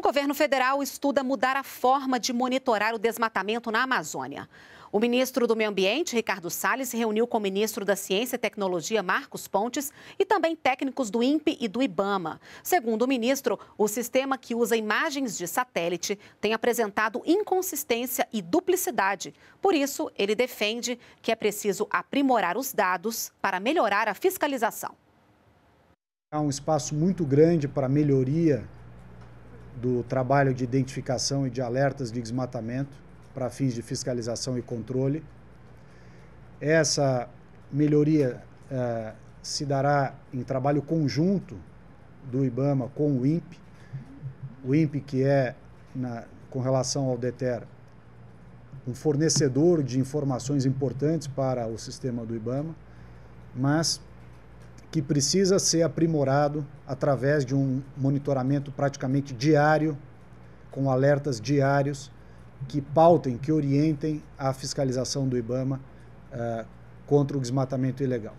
O governo federal estuda mudar a forma de monitorar o desmatamento na Amazônia. O ministro do Meio Ambiente, Ricardo Salles, se reuniu com o ministro da Ciência e Tecnologia, Marcos Pontes, e também técnicos do INPE e do IBAMA. Segundo o ministro, o sistema que usa imagens de satélite tem apresentado inconsistência e duplicidade. Por isso, ele defende que é preciso aprimorar os dados para melhorar a fiscalização. Há um espaço muito grande para melhoria do trabalho de identificação e de alertas de desmatamento para fins de fiscalização e controle. Essa melhoria uh, se dará em trabalho conjunto do IBAMA com o INPE, o INPE que é, na, com relação ao DETER, um fornecedor de informações importantes para o sistema do IBAMA, mas que precisa ser aprimorado através de um monitoramento praticamente diário, com alertas diários que pautem, que orientem a fiscalização do IBAMA uh, contra o desmatamento ilegal.